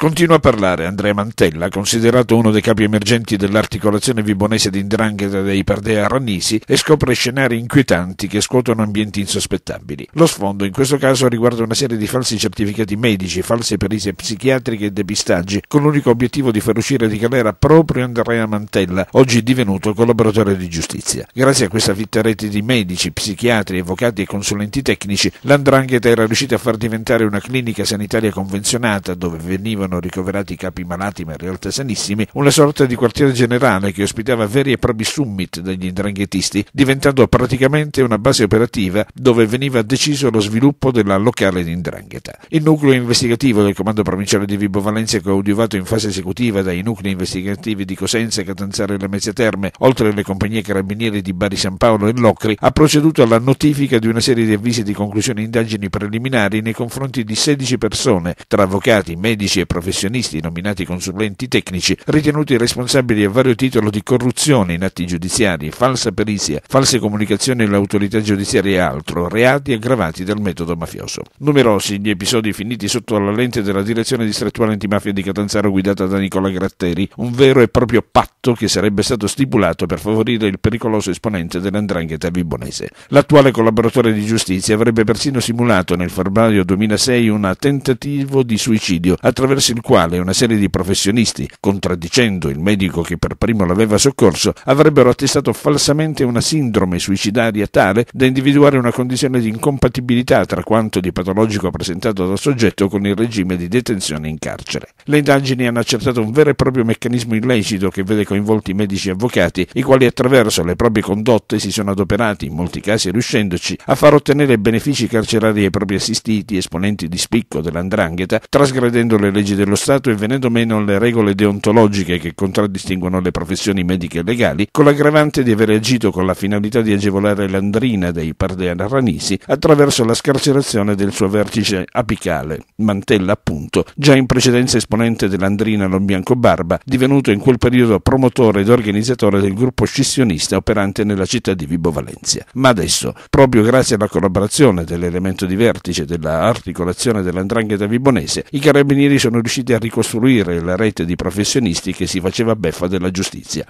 Continua a parlare Andrea Mantella, considerato uno dei capi emergenti dell'articolazione vibonese di Ndrangheta dei Pardea Ranisi, e scopre scenari inquietanti che scuotono ambienti insospettabili. Lo sfondo in questo caso riguarda una serie di falsi certificati medici, false perizie psichiatriche e depistaggi, con l'unico obiettivo di far uscire di galera proprio Andrea Mantella, oggi divenuto collaboratore di giustizia. Grazie a questa fitta rete di medici, psichiatri, avvocati e consulenti tecnici, l'Andrangheta era riuscita a far diventare una clinica sanitaria convenzionata dove venivano sono ricoverati capi malati ma in realtà sanissimi, una sorta di quartiere generale che ospitava veri e propri summit degli ndranghetisti, diventando praticamente una base operativa dove veniva deciso lo sviluppo della locale di ndrangheta. Il nucleo investigativo del comando provinciale di Vibo Valencia, coadiuvato in fase esecutiva dai nuclei investigativi di Cosenza, Catanzaro e Le Mezze Terme, oltre alle compagnie carabinieri di Bari San Paolo e Locri, ha proceduto alla notifica di una serie di avvisi di conclusione indagini preliminari nei confronti di 16 persone, tra avvocati, medici e professori professionisti nominati consulenti tecnici, ritenuti responsabili a vario titolo di corruzione in atti giudiziari, falsa perizia, false comunicazioni all'autorità giudiziaria e altro, reati aggravati dal metodo mafioso. Numerosi gli episodi finiti sotto la lente della direzione distrettuale antimafia di Catanzaro guidata da Nicola Gratteri, un vero e proprio patto che sarebbe stato stipulato per favorire il pericoloso esponente dell'andrangheta vibonese. L'attuale collaboratore di giustizia avrebbe persino simulato nel febbraio 2006 un tentativo di suicidio attraverso il quale una serie di professionisti, contraddicendo il medico che per primo l'aveva soccorso, avrebbero attestato falsamente una sindrome suicidaria tale da individuare una condizione di incompatibilità tra quanto di patologico presentato dal soggetto con il regime di detenzione in carcere. Le indagini hanno accertato un vero e proprio meccanismo illecito che vede coinvolti medici e avvocati, i quali attraverso le proprie condotte si sono adoperati, in molti casi riuscendoci, a far ottenere benefici carcerari ai propri assistiti, esponenti di spicco dell'andrangheta, trasgredendo le leggi dello Stato e venendo meno alle regole deontologiche che contraddistinguono le professioni mediche e legali, con l'aggravante di aver agito con la finalità di agevolare l'andrina dei Pardean Ranisi attraverso la scarcerazione del suo vertice apicale, Mantella appunto, già in precedenza esponente dell'andrina Lon barba, divenuto in quel periodo promotore ed organizzatore del gruppo scissionista operante nella città di Vibo Valencia. Ma adesso, proprio grazie alla collaborazione dell'elemento di vertice della articolazione dell'andrangheta vibonese, i carabinieri sono riusciti riusciti a ricostruire la rete di professionisti che si faceva beffa della giustizia.